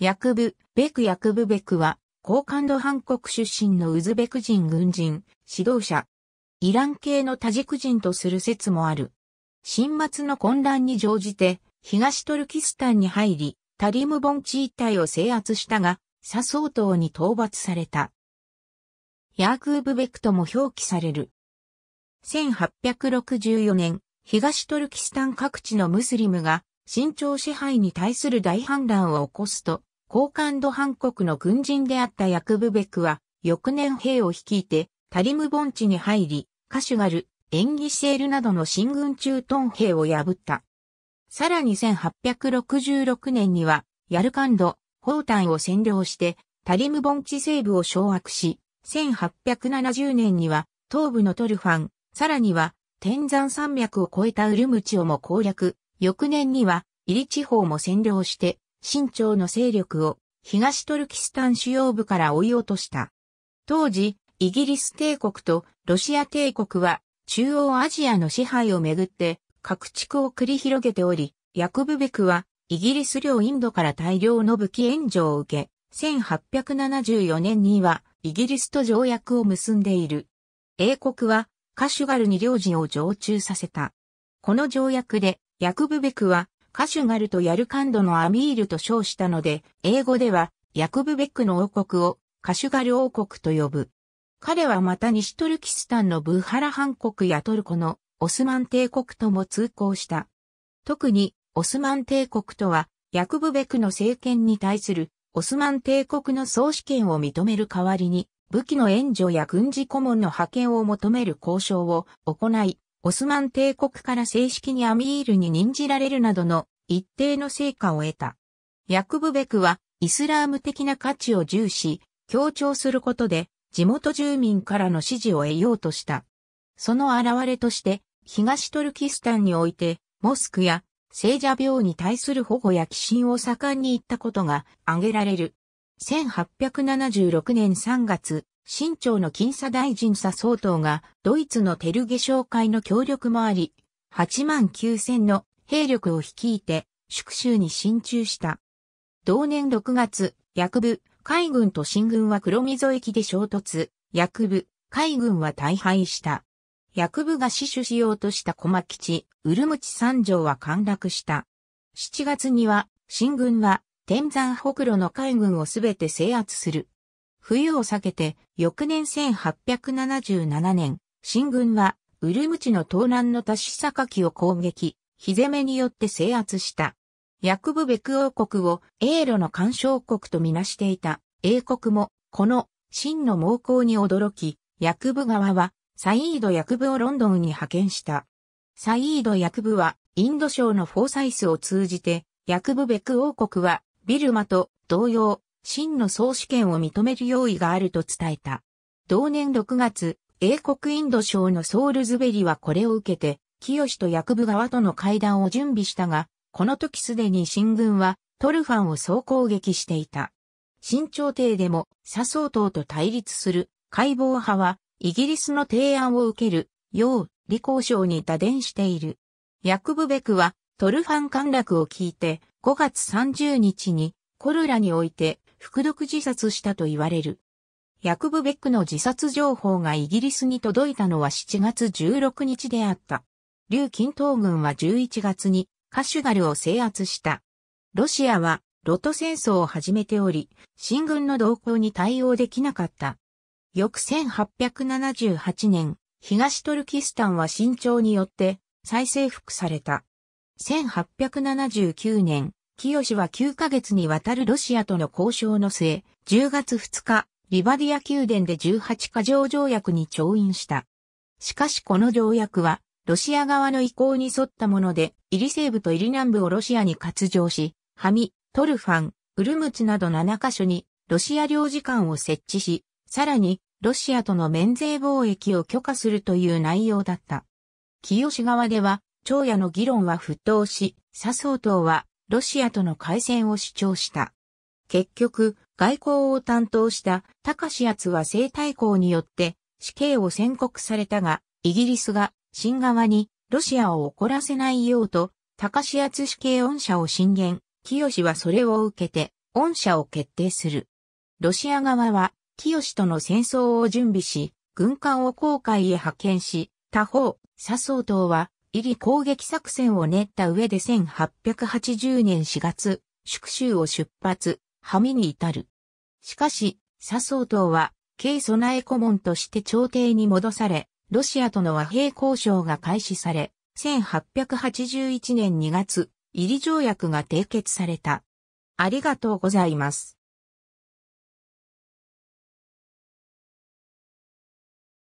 ヤクブ、ベクヤクブベクは、高感度韓国出身のウズベク人軍人、指導者。イラン系の多軸人とする説もある。新末の混乱に乗じて、東トルキスタンに入り、タリムボン地帯を制圧したが、左総統に討伐された。ヤークーブベクとも表記される。1864年、東トルキスタン各地のムスリムが新朝支配に対する大反乱を起こすと、高感度反国の軍人であったヤクブベクは、翌年兵を率いて、タリム盆地に入り、カシュガル、エンギシェールなどの新軍中トン兵を破った。さらに1866年には、ヤルカンド、ホータンを占領して、タリム盆地西部を掌握し、1870年には、東部のトルファン、さらには、天山山脈を越えたウルムチオも攻略、翌年には、イリ地方も占領して、清朝の勢力を東トルキスタン主要部から追い落とした。当時、イギリス帝国とロシア帝国は中央アジアの支配をめぐって各地区を繰り広げており、ヤクブベクはイギリス領インドから大量の武器援助を受け、1874年にはイギリスと条約を結んでいる。英国はカシュガルに領事を常駐させた。この条約でヤクブベクは、カシュガルとヤルカンドのアミールと称したので、英語では、ヤクブベックの王国を、カシュガル王国と呼ぶ。彼はまた西トルキスタンのブーハラハン国やトルコのオスマン帝国とも通行した。特に、オスマン帝国とは、ヤクブベクの政権に対する、オスマン帝国の総主権を認める代わりに、武器の援助や軍事顧問の派遣を求める交渉を行い、オスマン帝国から正式にアミールに任じられるなどの一定の成果を得た。ヤクブベクはイスラーム的な価値を重視、強調することで地元住民からの支持を得ようとした。その現れとして東トルキスタンにおいてモスクや聖者病に対する保護や寄進を盛んに行ったことが挙げられる。1876年3月、新朝の金左大臣佐総統がドイツのテルゲ商会の協力もあり、8万9000の兵力を率いて宿州に進駐した。同年6月、薬部、海軍と新軍は黒溝駅で衝突、薬部、海軍は大敗した。薬部が死守しようとした小牧地、ウルムチ三条は陥落した。7月には、新軍は、天山北路の海軍をすべて制圧する。冬を避けて、翌年1877年、新軍は、ウルムチの東南のタシ岬を攻撃、火攻めによって制圧した。ヤクブベク王国を英露の干渉国とみなしていた英国も、この真の猛攻に驚き、ヤクブ側はサイードヤクブをロンドンに派遣した。サイードヤクブはインド省のフォーサイスを通じて、ヤクブベク王国はビルマと同様、真の総主権を認める用意があると伝えた。同年6月、英国インド省のソウルズベリはこれを受けて、清と役部側との会談を準備したが、この時すでに新軍はトルファンを総攻撃していた。新朝廷でも佐総党と対立する解剖派はイギリスの提案を受けるよう李光省に打電している。役部ベクはトルファン陥落を聞いて5月30日にコルラにおいて服毒自殺したと言われる。ヤクブ・ベックの自殺情報がイギリスに届いたのは7月16日であった。劉近東軍は11月にカシュガルを制圧した。ロシアはロト戦争を始めており、新軍の動向に対応できなかった。翌1878年、東トルキスタンは新重によって再征服された。1879年、清は9ヶ月にわたるロシアとの交渉の末、10月2日、リバディア宮殿で18カ条条約に調印した。しかしこの条約は、ロシア側の意向に沿ったもので、イリ西部とイリ南部をロシアに割譲し、ハミ、トルファン、ウルムツなど7カ所にロシア領事館を設置し、さらにロシアとの免税貿易を許可するという内容だった。清側では、長野の議論は沸騰し、佐総統はロシアとの開戦を主張した。結局、外交を担当した高志敦は生態公によって死刑を宣告されたが、イギリスが新側にロシアを怒らせないようと、高志敦死刑恩赦を進言、清はそれを受けて恩赦を決定する。ロシア側は清との戦争を準備し、軍艦を航海へ派遣し、他方、笹生党は入り攻撃作戦を練った上で1880年4月、宿州を出発、ハミに至る。しかし、笹総党は、軽備え顧問として朝廷に戻され、ロシアとの和平交渉が開始され、1881年2月、入り条約が締結された。ありがとうございます。